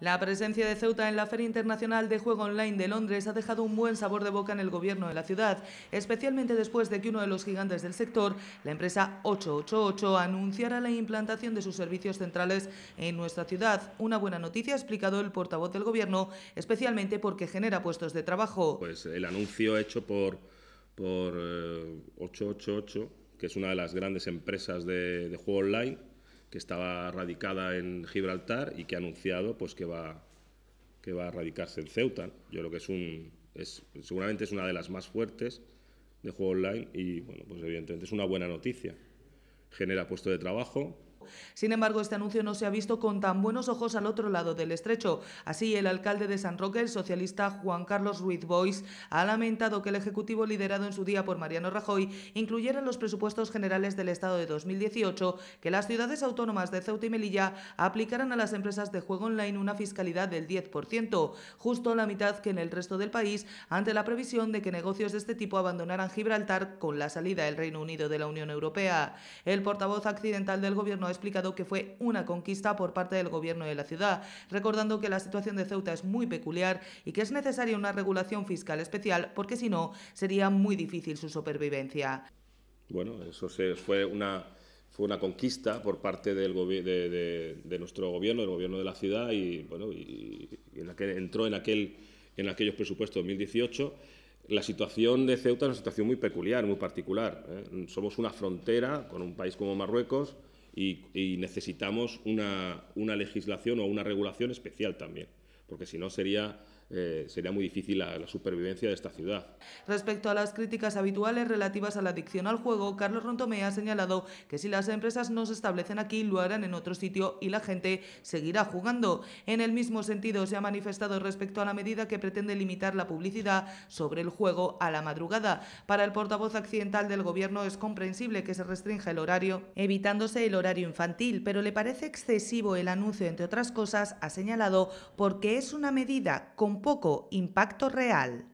La presencia de Ceuta en la Feria Internacional de Juego Online de Londres ha dejado un buen sabor de boca en el gobierno de la ciudad, especialmente después de que uno de los gigantes del sector, la empresa 888, anunciara la implantación de sus servicios centrales en nuestra ciudad. Una buena noticia, ha explicado el portavoz del gobierno, especialmente porque genera puestos de trabajo. Pues el anuncio hecho por, por 888, eh, que es una de las grandes empresas de juego online, que estaba radicada en Gibraltar y que ha anunciado pues, que, va, que va a radicarse en Ceuta. Yo creo que es un, es, seguramente es una de las más fuertes de juego online y, bueno, pues evidentemente es una buena noticia. Genera puesto de trabajo, sin embargo, este anuncio no se ha visto con tan buenos ojos al otro lado del estrecho. Así, el alcalde de San Roque, el socialista Juan Carlos Ruiz Bois, ha lamentado que el Ejecutivo liderado en su día por Mariano Rajoy incluyera en los presupuestos generales del Estado de 2018 que las ciudades autónomas de Ceuta y Melilla aplicaran a las empresas de juego online una fiscalidad del 10%, justo la mitad que en el resto del país, ante la previsión de que negocios de este tipo abandonaran Gibraltar con la salida del Reino Unido de la Unión Europea. El portavoz accidental del Gobierno explicado que fue una conquista por parte del gobierno de la ciudad, recordando que la situación de Ceuta es muy peculiar y que es necesaria una regulación fiscal especial porque si no sería muy difícil su supervivencia. Bueno, eso fue una fue una conquista por parte del de, nuestro gobierno, del gobierno de la ciudad, y bueno, en que entró en aquel en aquellos presupuestos 2018. La situación de Ceuta es una situación muy peculiar, muy particular. ¿eh? Somos una frontera con un país como Marruecos, y, necesitamos una, una, legislación o una regulación especial también, porque si no sería eh, sería muy difícil la, supervivencia de esta ciudad. Respecto a las críticas habituales relativas a la adicción al juego, Carlos Rontomé ha señalado que si las empresas no se establecen aquí, lo harán en otro sitio y la gente seguirá jugando. En el mismo sentido, se ha manifestado respecto a la medida que pretende limitar la publicidad sobre el juego a la madrugada. Para el portavoz accidental del Gobierno es comprensible que se restrinja el horario, evitándose el horario infantil, pero le parece excesivo el anuncio, entre otras cosas, ha señalado, porque es una medida con poco impacto real.